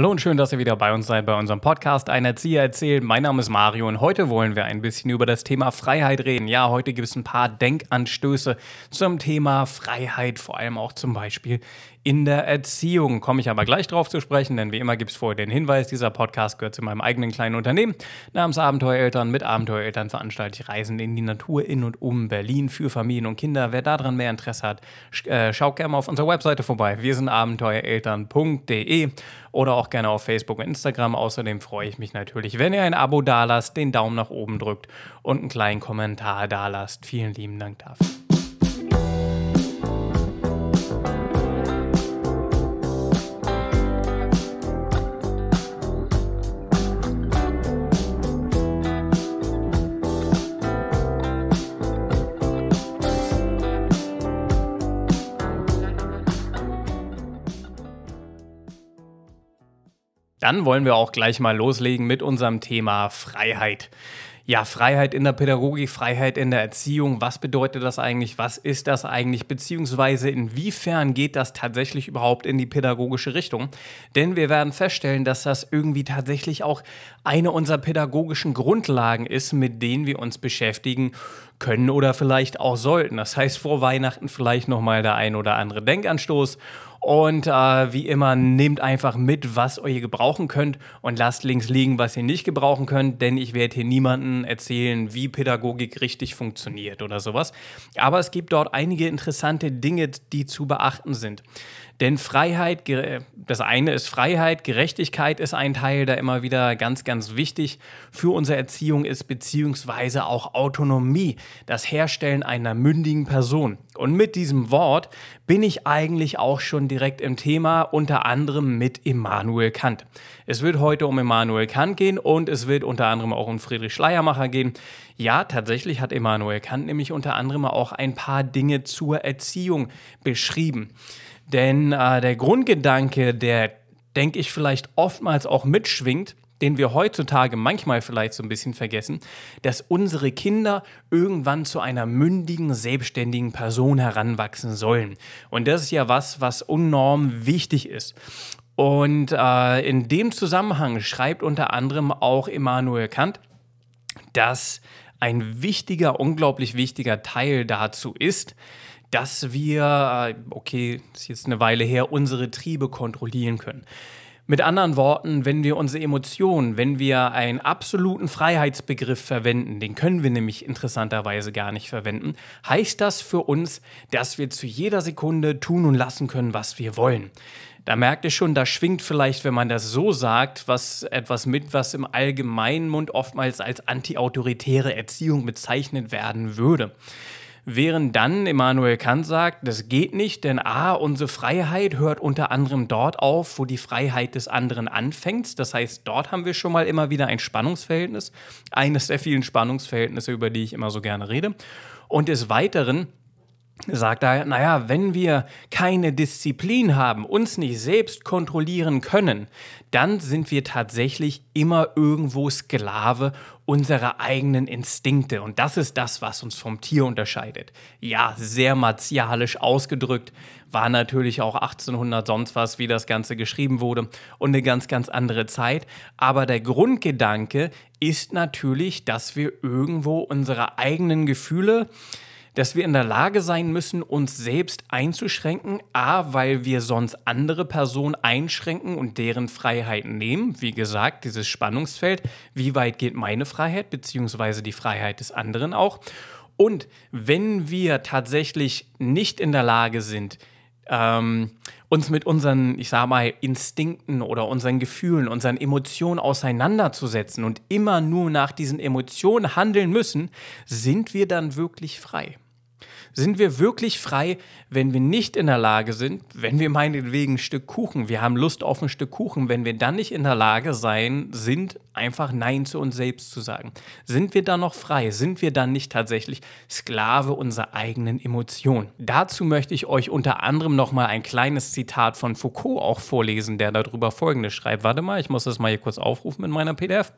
Hallo und schön, dass ihr wieder bei uns seid bei unserem Podcast Ein Erzieher erzählt. Mein Name ist Mario und heute wollen wir ein bisschen über das Thema Freiheit reden. Ja, heute gibt es ein paar Denkanstöße zum Thema Freiheit, vor allem auch zum Beispiel in der Erziehung. Komme ich aber gleich drauf zu sprechen, denn wie immer gibt es vorher den Hinweis, dieser Podcast gehört zu meinem eigenen kleinen Unternehmen namens Abenteuereltern. Mit Abenteuereltern veranstalte ich Reisen in die Natur in und um Berlin für Familien und Kinder. Wer daran mehr Interesse hat, äh, schaut gerne mal auf unserer Webseite vorbei. Wir sind abenteuereltern.de oder auch gerne auf Facebook und Instagram. Außerdem freue ich mich natürlich, wenn ihr ein Abo dalasst, den Daumen nach oben drückt und einen kleinen Kommentar dalasst. Vielen lieben Dank dafür. Dann wollen wir auch gleich mal loslegen mit unserem Thema Freiheit. Ja, Freiheit in der Pädagogik, Freiheit in der Erziehung, was bedeutet das eigentlich, was ist das eigentlich, beziehungsweise inwiefern geht das tatsächlich überhaupt in die pädagogische Richtung? Denn wir werden feststellen, dass das irgendwie tatsächlich auch eine unserer pädagogischen Grundlagen ist, mit denen wir uns beschäftigen können oder vielleicht auch sollten. Das heißt, vor Weihnachten vielleicht nochmal der ein oder andere Denkanstoß und äh, wie immer, nehmt einfach mit, was ihr gebrauchen könnt und lasst links liegen, was ihr nicht gebrauchen könnt, denn ich werde hier niemandem erzählen, wie Pädagogik richtig funktioniert oder sowas. Aber es gibt dort einige interessante Dinge, die zu beachten sind. Denn Freiheit, das eine ist Freiheit, Gerechtigkeit ist ein Teil, der immer wieder ganz, ganz wichtig für unsere Erziehung ist, beziehungsweise auch Autonomie, das Herstellen einer mündigen Person. Und mit diesem Wort bin ich eigentlich auch schon direkt im Thema, unter anderem mit Immanuel Kant. Es wird heute um Immanuel Kant gehen und es wird unter anderem auch um Friedrich Schleiermacher gehen. Ja, tatsächlich hat Immanuel Kant nämlich unter anderem auch ein paar Dinge zur Erziehung beschrieben. Denn äh, der Grundgedanke, der, denke ich, vielleicht oftmals auch mitschwingt, den wir heutzutage manchmal vielleicht so ein bisschen vergessen, dass unsere Kinder irgendwann zu einer mündigen, selbstständigen Person heranwachsen sollen. Und das ist ja was, was enorm wichtig ist. Und äh, in dem Zusammenhang schreibt unter anderem auch Immanuel Kant, dass ein wichtiger, unglaublich wichtiger Teil dazu ist, dass wir, äh, okay, ist jetzt eine Weile her, unsere Triebe kontrollieren können. Mit anderen Worten, wenn wir unsere Emotionen, wenn wir einen absoluten Freiheitsbegriff verwenden, den können wir nämlich interessanterweise gar nicht verwenden, heißt das für uns, dass wir zu jeder Sekunde tun und lassen können, was wir wollen. Da merkt ihr schon, da schwingt vielleicht, wenn man das so sagt, was etwas mit, was im allgemeinen Mund oftmals als antiautoritäre Erziehung bezeichnet werden würde. Während dann Immanuel Kant sagt, das geht nicht, denn a, unsere Freiheit hört unter anderem dort auf, wo die Freiheit des anderen anfängt. Das heißt, dort haben wir schon mal immer wieder ein Spannungsverhältnis, eines der vielen Spannungsverhältnisse, über die ich immer so gerne rede. Und des Weiteren sagt er, naja, wenn wir keine Disziplin haben, uns nicht selbst kontrollieren können, dann sind wir tatsächlich immer irgendwo Sklave unserer eigenen Instinkte. Und das ist das, was uns vom Tier unterscheidet. Ja, sehr martialisch ausgedrückt, war natürlich auch 1800 sonst was, wie das Ganze geschrieben wurde und eine ganz, ganz andere Zeit. Aber der Grundgedanke ist natürlich, dass wir irgendwo unsere eigenen Gefühle, dass wir in der Lage sein müssen, uns selbst einzuschränken. A, weil wir sonst andere Personen einschränken und deren Freiheiten nehmen. Wie gesagt, dieses Spannungsfeld. Wie weit geht meine Freiheit, beziehungsweise die Freiheit des anderen auch? Und wenn wir tatsächlich nicht in der Lage sind, ähm, uns mit unseren, ich sag mal, Instinkten oder unseren Gefühlen, unseren Emotionen auseinanderzusetzen und immer nur nach diesen Emotionen handeln müssen, sind wir dann wirklich frei? Sind wir wirklich frei, wenn wir nicht in der Lage sind, wenn wir meinetwegen ein Stück Kuchen, wir haben Lust auf ein Stück Kuchen, wenn wir dann nicht in der Lage sein sind, einfach Nein zu uns selbst zu sagen? Sind wir dann noch frei? Sind wir dann nicht tatsächlich Sklave unserer eigenen Emotionen? Dazu möchte ich euch unter anderem nochmal ein kleines Zitat von Foucault auch vorlesen, der darüber folgendes schreibt. Warte mal, ich muss das mal hier kurz aufrufen mit meiner PDF.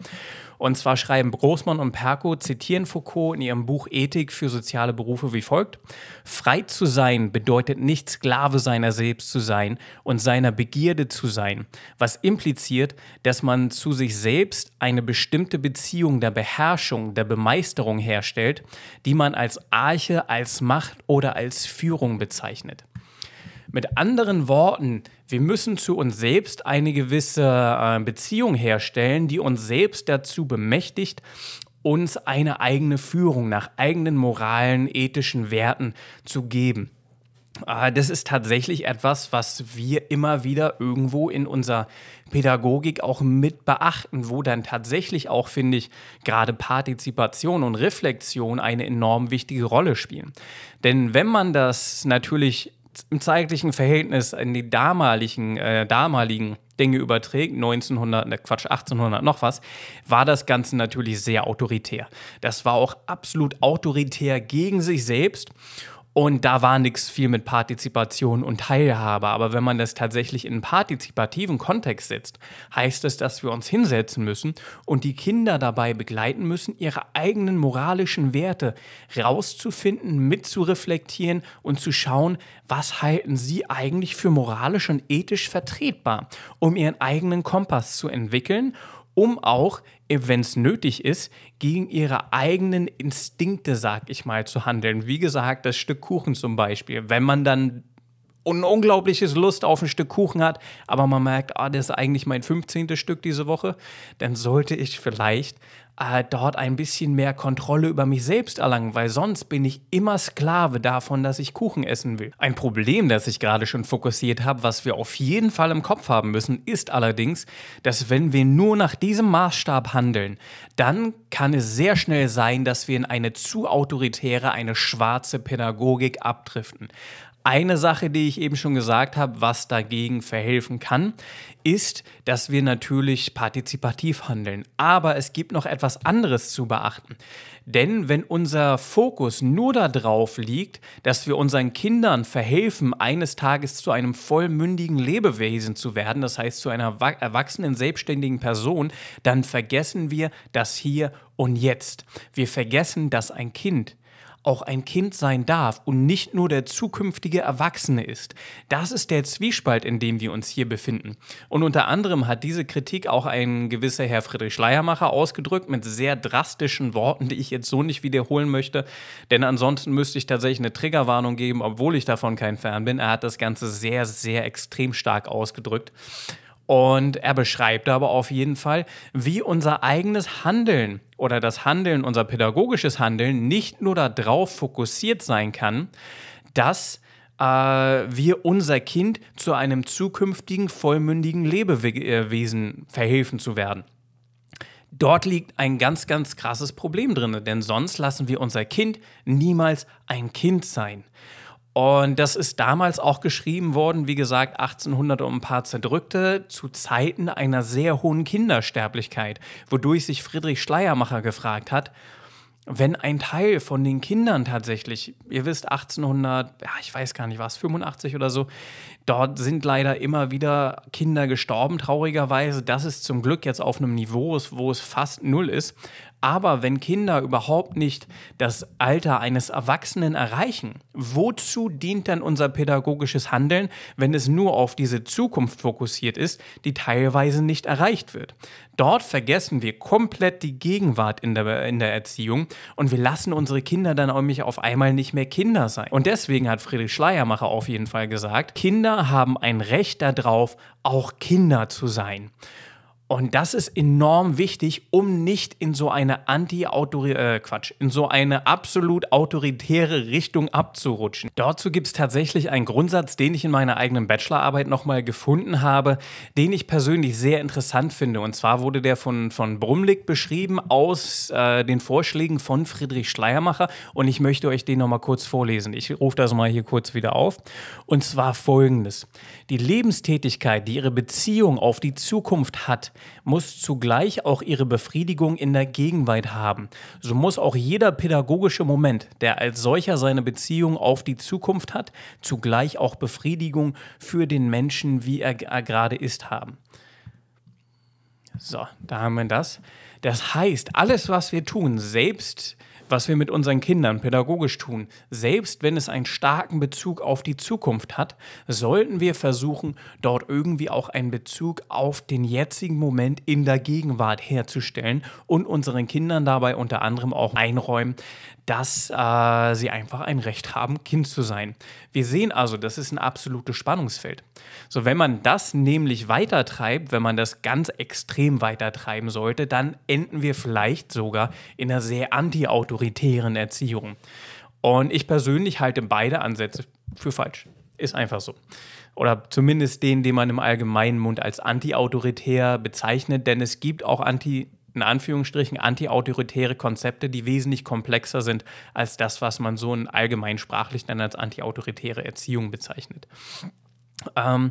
Und zwar schreiben Großmann und Perko, zitieren Foucault in ihrem Buch Ethik für soziale Berufe wie folgt. Frei zu sein bedeutet nicht Sklave seiner selbst zu sein und seiner Begierde zu sein, was impliziert, dass man zu sich selbst eine bestimmte Beziehung der Beherrschung, der Bemeisterung herstellt, die man als Arche, als Macht oder als Führung bezeichnet. Mit anderen Worten, wir müssen zu uns selbst eine gewisse äh, Beziehung herstellen, die uns selbst dazu bemächtigt, uns eine eigene Führung nach eigenen moralen, ethischen Werten zu geben. Ah, das ist tatsächlich etwas, was wir immer wieder irgendwo in unserer Pädagogik auch mit beachten, wo dann tatsächlich auch, finde ich, gerade Partizipation und Reflexion eine enorm wichtige Rolle spielen. Denn wenn man das natürlich im zeitlichen Verhältnis in die damaligen, äh, damaligen Dinge überträgt, 1900, ne Quatsch, 1800 noch was, war das Ganze natürlich sehr autoritär. Das war auch absolut autoritär gegen sich selbst und da war nichts viel mit Partizipation und Teilhabe. Aber wenn man das tatsächlich in einen partizipativen Kontext setzt, heißt es, dass wir uns hinsetzen müssen und die Kinder dabei begleiten müssen, ihre eigenen moralischen Werte rauszufinden, mitzureflektieren und zu schauen, was halten sie eigentlich für moralisch und ethisch vertretbar, um ihren eigenen Kompass zu entwickeln um auch, äh, wenn es nötig ist, gegen ihre eigenen Instinkte, sag ich mal, zu handeln. Wie gesagt, das Stück Kuchen zum Beispiel. Wenn man dann und ein unglaubliches Lust auf ein Stück Kuchen hat, aber man merkt, ah, das ist eigentlich mein 15. Stück diese Woche, dann sollte ich vielleicht äh, dort ein bisschen mehr Kontrolle über mich selbst erlangen, weil sonst bin ich immer Sklave davon, dass ich Kuchen essen will. Ein Problem, das ich gerade schon fokussiert habe, was wir auf jeden Fall im Kopf haben müssen, ist allerdings, dass wenn wir nur nach diesem Maßstab handeln, dann kann es sehr schnell sein, dass wir in eine zu autoritäre, eine schwarze Pädagogik abdriften. Eine Sache, die ich eben schon gesagt habe, was dagegen verhelfen kann, ist, dass wir natürlich partizipativ handeln. Aber es gibt noch etwas anderes zu beachten. Denn wenn unser Fokus nur darauf liegt, dass wir unseren Kindern verhelfen, eines Tages zu einem vollmündigen Lebewesen zu werden, das heißt zu einer erwachsenen, selbstständigen Person, dann vergessen wir das Hier und Jetzt. Wir vergessen, dass ein Kind auch ein Kind sein darf und nicht nur der zukünftige Erwachsene ist. Das ist der Zwiespalt, in dem wir uns hier befinden. Und unter anderem hat diese Kritik auch ein gewisser Herr Friedrich Schleiermacher ausgedrückt mit sehr drastischen Worten, die ich jetzt so nicht wiederholen möchte, denn ansonsten müsste ich tatsächlich eine Triggerwarnung geben, obwohl ich davon kein Fan bin. Er hat das Ganze sehr, sehr extrem stark ausgedrückt. Und er beschreibt aber auf jeden Fall, wie unser eigenes Handeln oder das Handeln, unser pädagogisches Handeln nicht nur darauf fokussiert sein kann, dass äh, wir unser Kind zu einem zukünftigen vollmündigen Lebewesen äh, verhelfen zu werden. Dort liegt ein ganz, ganz krasses Problem drin, denn sonst lassen wir unser Kind niemals ein Kind sein. Und das ist damals auch geschrieben worden, wie gesagt, 1800 und ein paar zerdrückte, zu Zeiten einer sehr hohen Kindersterblichkeit, wodurch sich Friedrich Schleiermacher gefragt hat, wenn ein Teil von den Kindern tatsächlich, ihr wisst, 1800, ja, ich weiß gar nicht, was, 85 oder so, dort sind leider immer wieder Kinder gestorben, traurigerweise. Das ist zum Glück jetzt auf einem Niveau, wo es fast null ist. Aber wenn Kinder überhaupt nicht das Alter eines Erwachsenen erreichen, wozu dient dann unser pädagogisches Handeln, wenn es nur auf diese Zukunft fokussiert ist, die teilweise nicht erreicht wird? Dort vergessen wir komplett die Gegenwart in der, in der Erziehung und wir lassen unsere Kinder dann nämlich auf einmal nicht mehr Kinder sein. Und deswegen hat Friedrich Schleiermacher auf jeden Fall gesagt, Kinder haben ein Recht darauf, auch Kinder zu sein. Und das ist enorm wichtig, um nicht in so eine anti äh, Quatsch, in so eine absolut autoritäre Richtung abzurutschen. Dazu gibt es tatsächlich einen Grundsatz, den ich in meiner eigenen Bachelorarbeit nochmal gefunden habe, den ich persönlich sehr interessant finde. Und zwar wurde der von, von Brumlik beschrieben aus äh, den Vorschlägen von Friedrich Schleiermacher. Und ich möchte euch den nochmal kurz vorlesen. Ich rufe das mal hier kurz wieder auf. Und zwar folgendes. Die Lebenstätigkeit, die ihre Beziehung auf die Zukunft hat, muss zugleich auch ihre Befriedigung in der Gegenwart haben. So muss auch jeder pädagogische Moment, der als solcher seine Beziehung auf die Zukunft hat, zugleich auch Befriedigung für den Menschen, wie er, er gerade ist, haben. So, da haben wir das. Das heißt, alles, was wir tun, selbst äh, was wir mit unseren Kindern pädagogisch tun, selbst wenn es einen starken Bezug auf die Zukunft hat, sollten wir versuchen, dort irgendwie auch einen Bezug auf den jetzigen Moment in der Gegenwart herzustellen und unseren Kindern dabei unter anderem auch einräumen, dass äh, sie einfach ein Recht haben, Kind zu sein. Wir sehen also, das ist ein absolutes Spannungsfeld. So, wenn man das nämlich weitertreibt, wenn man das ganz extrem weitertreiben sollte, dann enden wir vielleicht sogar in einer sehr antiautoritären Erziehung. Und ich persönlich halte beide Ansätze für falsch. Ist einfach so. Oder zumindest den, den man im allgemeinen Mund als antiautoritär bezeichnet, denn es gibt auch anti in Anführungsstrichen antiautoritäre Konzepte, die wesentlich komplexer sind als das, was man so in allgemeinsprachlich dann als antiautoritäre Erziehung bezeichnet. Ähm,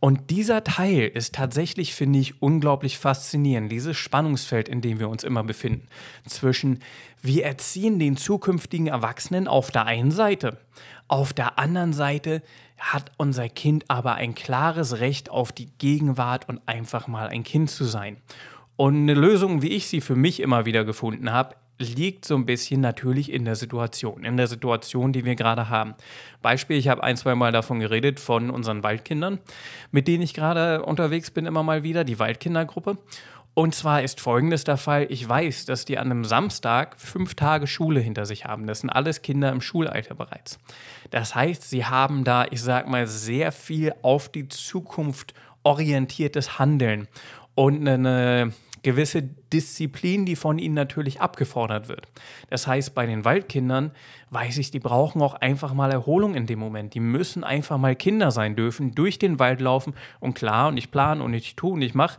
und dieser Teil ist tatsächlich, finde ich, unglaublich faszinierend, dieses Spannungsfeld, in dem wir uns immer befinden, zwischen wir erziehen den zukünftigen Erwachsenen auf der einen Seite, auf der anderen Seite hat unser Kind aber ein klares Recht auf die Gegenwart und einfach mal ein Kind zu sein. Und eine Lösung, wie ich sie für mich immer wieder gefunden habe, liegt so ein bisschen natürlich in der Situation, in der Situation, die wir gerade haben. Beispiel, ich habe ein, zwei Mal davon geredet, von unseren Waldkindern, mit denen ich gerade unterwegs bin, immer mal wieder, die Waldkindergruppe. Und zwar ist folgendes der Fall. Ich weiß, dass die an einem Samstag fünf Tage Schule hinter sich haben. Das sind alles Kinder im Schulalter bereits. Das heißt, sie haben da, ich sag mal, sehr viel auf die Zukunft orientiertes Handeln und eine, gewisse Disziplin, die von ihnen natürlich abgefordert wird. Das heißt, bei den Waldkindern weiß ich, die brauchen auch einfach mal Erholung in dem Moment. Die müssen einfach mal Kinder sein dürfen, durch den Wald laufen und klar und ich plane und ich tue und ich mache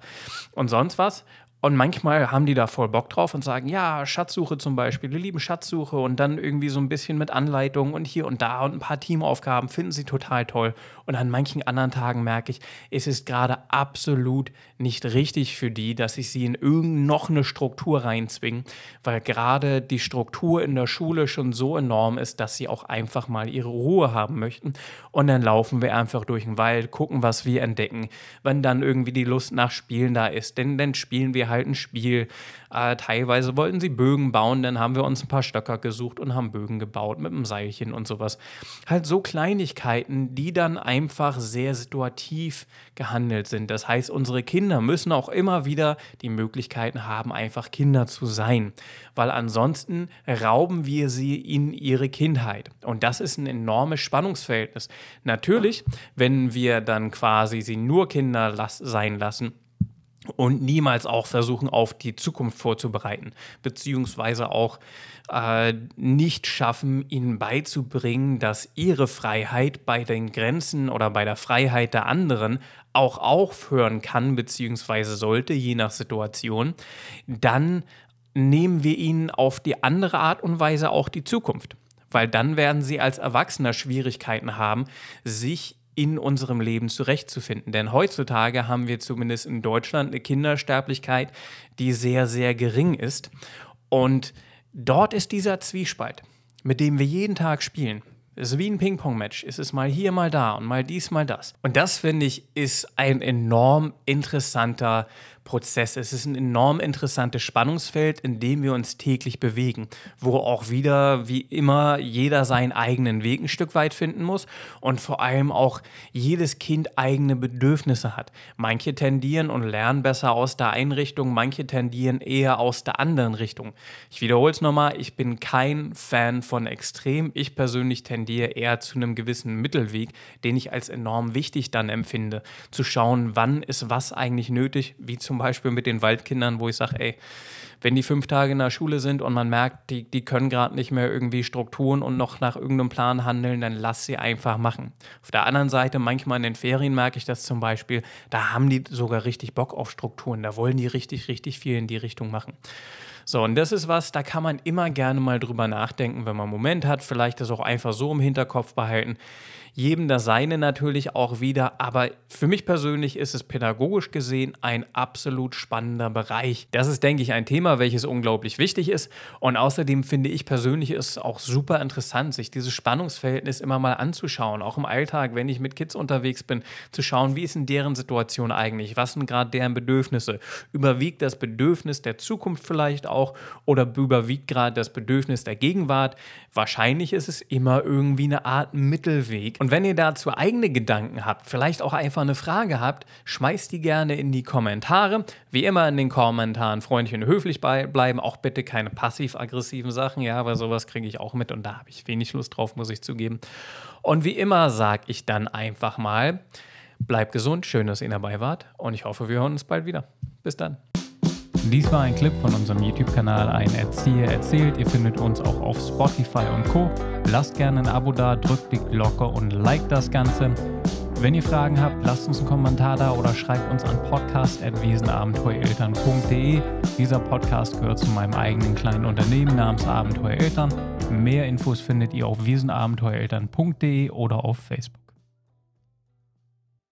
und sonst was. Und manchmal haben die da voll Bock drauf und sagen, ja, Schatzsuche zum Beispiel, wir lieben Schatzsuche und dann irgendwie so ein bisschen mit Anleitung und hier und da und ein paar Teamaufgaben finden sie total toll. Und an manchen anderen Tagen merke ich, es ist gerade absolut nicht richtig für die, dass ich sie in irgendeine noch eine Struktur reinzwinge, weil gerade die Struktur in der Schule schon so enorm ist, dass sie auch einfach mal ihre Ruhe haben möchten. Und dann laufen wir einfach durch den Wald, gucken, was wir entdecken. Wenn dann irgendwie die Lust nach Spielen da ist, denn dann spielen wir halt ein Spiel. Äh, teilweise wollten sie Bögen bauen, dann haben wir uns ein paar Stöcker gesucht und haben Bögen gebaut mit einem Seilchen und sowas. Halt so Kleinigkeiten, die dann einfach sehr situativ gehandelt sind. Das heißt, unsere Kinder müssen auch immer wieder die Möglichkeiten haben, einfach Kinder zu sein, weil ansonsten rauben wir sie in ihre Kindheit. Und das ist ein enormes Spannungsverhältnis. Natürlich, wenn wir dann quasi sie nur Kinder las sein lassen, und niemals auch versuchen, auf die Zukunft vorzubereiten, beziehungsweise auch äh, nicht schaffen, ihnen beizubringen, dass ihre Freiheit bei den Grenzen oder bei der Freiheit der anderen auch aufhören kann, beziehungsweise sollte, je nach Situation, dann nehmen wir ihnen auf die andere Art und Weise auch die Zukunft. Weil dann werden sie als Erwachsener Schwierigkeiten haben, sich in unserem Leben zurechtzufinden. Denn heutzutage haben wir zumindest in Deutschland eine Kindersterblichkeit, die sehr, sehr gering ist. Und dort ist dieser Zwiespalt, mit dem wir jeden Tag spielen. Es ist wie ein Ping-Pong-Match. Es ist mal hier, mal da und mal dies, mal das. Und das, finde ich, ist ein enorm interessanter Prozess Es ist ein enorm interessantes Spannungsfeld, in dem wir uns täglich bewegen, wo auch wieder, wie immer, jeder seinen eigenen Weg ein Stück weit finden muss und vor allem auch jedes Kind eigene Bedürfnisse hat. Manche tendieren und lernen besser aus der einen Richtung, manche tendieren eher aus der anderen Richtung. Ich wiederhole es nochmal, ich bin kein Fan von Extrem. Ich persönlich tendiere eher zu einem gewissen Mittelweg, den ich als enorm wichtig dann empfinde, zu schauen, wann ist was eigentlich nötig, wie zum zum Beispiel mit den Waldkindern, wo ich sage, ey, wenn die fünf Tage in der Schule sind und man merkt, die, die können gerade nicht mehr irgendwie Strukturen und noch nach irgendeinem Plan handeln, dann lass sie einfach machen. Auf der anderen Seite, manchmal in den Ferien merke ich das zum Beispiel, da haben die sogar richtig Bock auf Strukturen, da wollen die richtig, richtig viel in die Richtung machen. So, und das ist was, da kann man immer gerne mal drüber nachdenken, wenn man einen Moment hat, vielleicht das auch einfach so im Hinterkopf behalten. Jedem das Seine natürlich auch wieder, aber für mich persönlich ist es pädagogisch gesehen ein absolut spannender Bereich. Das ist, denke ich, ein Thema, Thema, welches unglaublich wichtig ist. Und außerdem finde ich persönlich es auch super interessant, sich dieses Spannungsverhältnis immer mal anzuschauen, auch im Alltag, wenn ich mit Kids unterwegs bin, zu schauen, wie ist in deren Situation eigentlich? Was sind gerade deren Bedürfnisse? Überwiegt das Bedürfnis der Zukunft vielleicht auch oder überwiegt gerade das Bedürfnis der Gegenwart? Wahrscheinlich ist es immer irgendwie eine Art Mittelweg. Und wenn ihr dazu eigene Gedanken habt, vielleicht auch einfach eine Frage habt, schmeißt die gerne in die Kommentare. Wie immer in den Kommentaren freundlich und höflich bei, bleiben, auch bitte keine passiv-aggressiven Sachen, ja, weil sowas kriege ich auch mit und da habe ich wenig Lust drauf, muss ich zugeben. Und wie immer sage ich dann einfach mal, bleibt gesund, schön, dass ihr dabei wart und ich hoffe, wir hören uns bald wieder. Bis dann. Dies war ein Clip von unserem YouTube-Kanal Ein Erzieher erzählt. Ihr findet uns auch auf Spotify und Co. Lasst gerne ein Abo da, drückt die Glocke und liked das Ganze. Wenn ihr Fragen habt, lasst uns einen Kommentar da oder schreibt uns an podcast.wiesenabenteuereltern.de. Dieser Podcast gehört zu meinem eigenen kleinen Unternehmen namens Abenteuereltern. Mehr Infos findet ihr auf wiesenabenteuereltern.de oder auf Facebook.